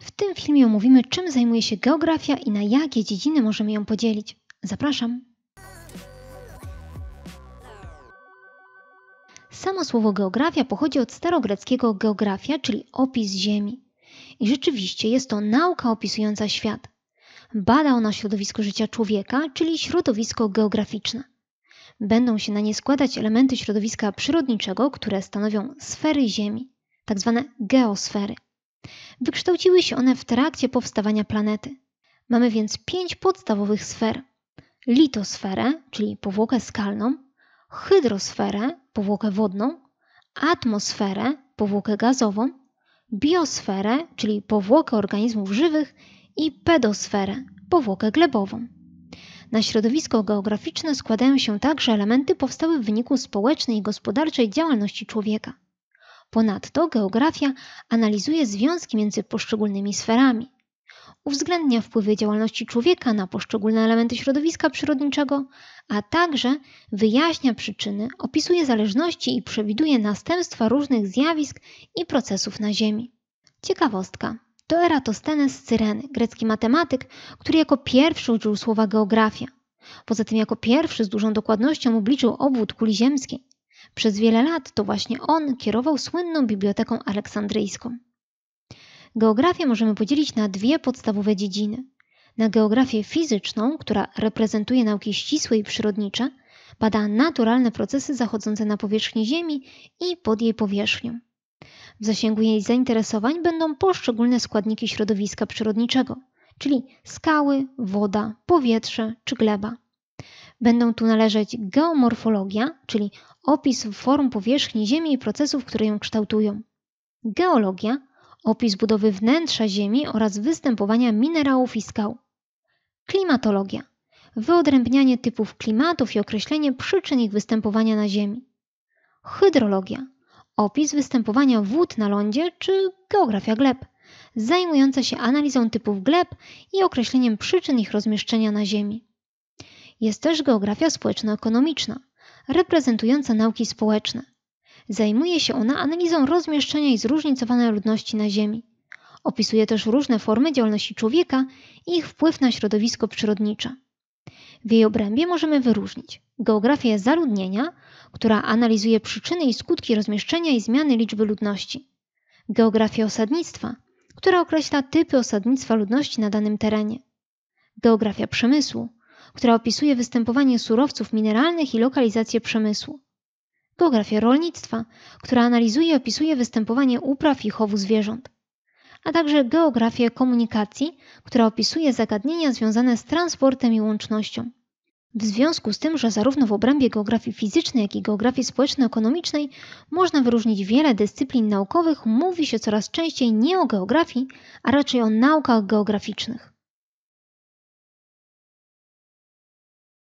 W tym filmie omówimy, czym zajmuje się geografia i na jakie dziedziny możemy ją podzielić. Zapraszam! Samo słowo geografia pochodzi od starogreckiego geografia, czyli opis Ziemi. I rzeczywiście jest to nauka opisująca świat. Bada ona środowisko życia człowieka, czyli środowisko geograficzne. Będą się na nie składać elementy środowiska przyrodniczego, które stanowią sfery Ziemi, tzw. Tak geosfery. Wykształciły się one w trakcie powstawania planety. Mamy więc pięć podstawowych sfer: litosferę, czyli powłokę skalną, hydrosferę, powłokę wodną, atmosferę, powłokę gazową, biosferę, czyli powłokę organizmów żywych i pedosferę, powłokę glebową. Na środowisko geograficzne składają się także elementy powstałe w wyniku społecznej i gospodarczej działalności człowieka. Ponadto geografia analizuje związki między poszczególnymi sferami. Uwzględnia wpływy działalności człowieka na poszczególne elementy środowiska przyrodniczego, a także wyjaśnia przyczyny, opisuje zależności i przewiduje następstwa różnych zjawisk i procesów na Ziemi. Ciekawostka. To Eratosthenes z Cyreny, grecki matematyk, który jako pierwszy użył słowa geografia. Poza tym jako pierwszy z dużą dokładnością obliczył obwód kuli ziemskiej. Przez wiele lat to właśnie on kierował słynną Biblioteką Aleksandryjską. Geografię możemy podzielić na dwie podstawowe dziedziny. Na geografię fizyczną, która reprezentuje nauki ścisłe i przyrodnicze, bada naturalne procesy zachodzące na powierzchni Ziemi i pod jej powierzchnią. W zasięgu jej zainteresowań będą poszczególne składniki środowiska przyrodniczego, czyli skały, woda, powietrze czy gleba. Będą tu należeć geomorfologia, czyli opis form powierzchni Ziemi i procesów, które ją kształtują, geologia, opis budowy wnętrza Ziemi oraz występowania minerałów i skał, klimatologia, wyodrębnianie typów klimatów i określenie przyczyn ich występowania na Ziemi, hydrologia, opis występowania wód na lądzie czy geografia gleb, zajmująca się analizą typów gleb i określeniem przyczyn ich rozmieszczenia na Ziemi. Jest też geografia społeczno-ekonomiczna, reprezentująca nauki społeczne. Zajmuje się ona analizą rozmieszczenia i zróżnicowania ludności na Ziemi. Opisuje też różne formy działalności człowieka i ich wpływ na środowisko przyrodnicze. W jej obrębie możemy wyróżnić geografię zaludnienia, która analizuje przyczyny i skutki rozmieszczenia i zmiany liczby ludności, geografię osadnictwa, która określa typy osadnictwa ludności na danym terenie, geografia przemysłu, która opisuje występowanie surowców mineralnych i lokalizację przemysłu. Geografia rolnictwa, która analizuje i opisuje występowanie upraw i chowu zwierząt. A także geografię komunikacji, która opisuje zagadnienia związane z transportem i łącznością. W związku z tym, że zarówno w obrębie geografii fizycznej, jak i geografii społeczno-ekonomicznej można wyróżnić wiele dyscyplin naukowych, mówi się coraz częściej nie o geografii, a raczej o naukach geograficznych.